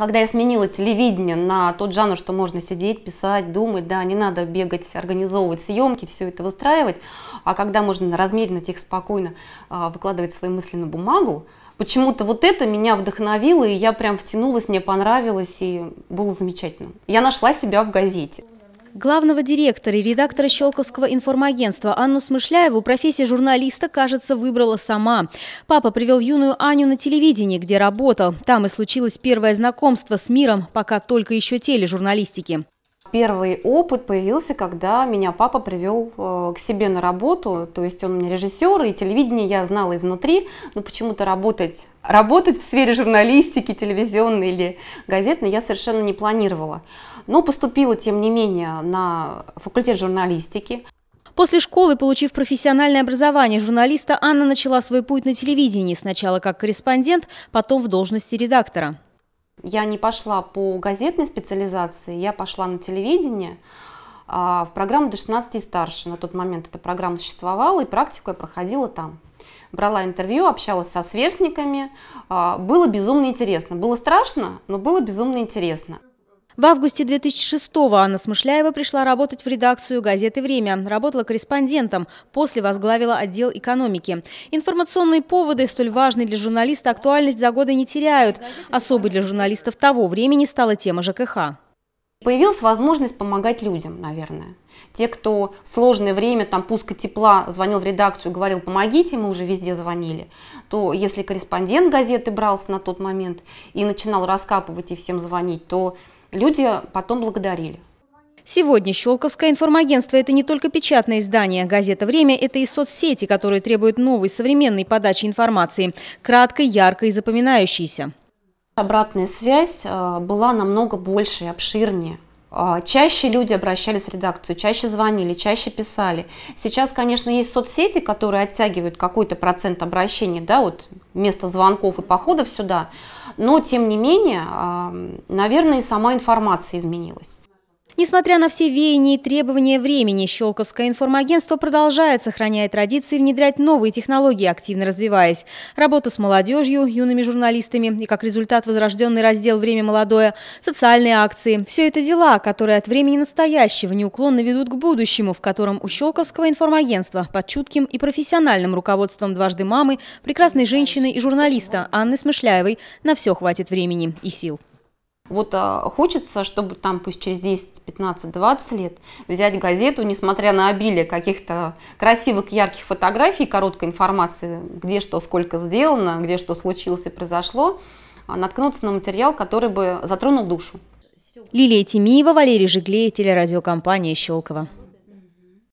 когда я сменила телевидение на тот жанр, что можно сидеть, писать, думать, да, не надо бегать, организовывать съемки, все это выстраивать, а когда можно размеренно, тихо, спокойно а, выкладывать свои мысли на бумагу, почему-то вот это меня вдохновило, и я прям втянулась, мне понравилось, и было замечательно. Я нашла себя в газете. Главного директора и редактора Щелковского информагентства Анну Смышляеву профессия журналиста, кажется, выбрала сама. Папа привел юную Аню на телевидение, где работал. Там и случилось первое знакомство с миром, пока только еще тележурналистики. Первый опыт появился, когда меня папа привел э, к себе на работу, то есть он у меня режиссер, и телевидение я знала изнутри, но почему-то работать, работать в сфере журналистики, телевизионной или газетной я совершенно не планировала. Но поступила, тем не менее, на факультет журналистики. После школы, получив профессиональное образование журналиста, Анна начала свой путь на телевидении, сначала как корреспондент, потом в должности редактора. Я не пошла по газетной специализации, я пошла на телевидение, а, в программу до 16 и старше. На тот момент эта программа существовала, и практику я проходила там. Брала интервью, общалась со сверстниками. А, было безумно интересно. Было страшно, но было безумно интересно. В августе 2006-го Анна Смышляева пришла работать в редакцию газеты «Время». Работала корреспондентом, после возглавила отдел экономики. Информационные поводы, столь важные для журналиста, актуальность за годы не теряют. Особой для журналистов того времени стала тема ЖКХ. Появилась возможность помогать людям, наверное. Те, кто в сложное время, там, пуска тепла, звонил в редакцию, говорил, помогите, мы уже везде звонили, то если корреспондент газеты брался на тот момент и начинал раскапывать и всем звонить, то люди потом благодарили. Сегодня Щелковское информагентство – это не только печатное издание. Газета «Время» – это и соцсети, которые требуют новой, современной подачи информации, краткой, яркой и запоминающейся. Обратная связь э, была намного больше и обширнее. А, чаще люди обращались в редакцию, чаще звонили, чаще писали. Сейчас, конечно, есть соцсети, которые оттягивают какой-то процент обращений, да, вот вместо звонков и походов сюда, но, тем не менее, наверное, и сама информация изменилась. Несмотря на все веяния и требования времени, Щелковское информагентство продолжает, сохраняя традиции, внедрять новые технологии, активно развиваясь. Работу с молодежью, юными журналистами и, как результат, возрожденный раздел «Время молодое», социальные акции – все это дела, которые от времени настоящего неуклонно ведут к будущему, в котором у Щелковского информагентства под чутким и профессиональным руководством дважды мамы, прекрасной женщины и журналиста Анны Смышляевой на все хватит времени и сил. Вот а, хочется, чтобы там пусть через 10, 15, 20 лет взять газету, несмотря на обилие каких-то красивых, ярких фотографий, короткой информации, где что, сколько сделано, где что случилось и произошло, а, наткнуться на материал, который бы затронул душу. Лилия Тимиева, Валерий Жиглей, телерадиокомпания «Щелково».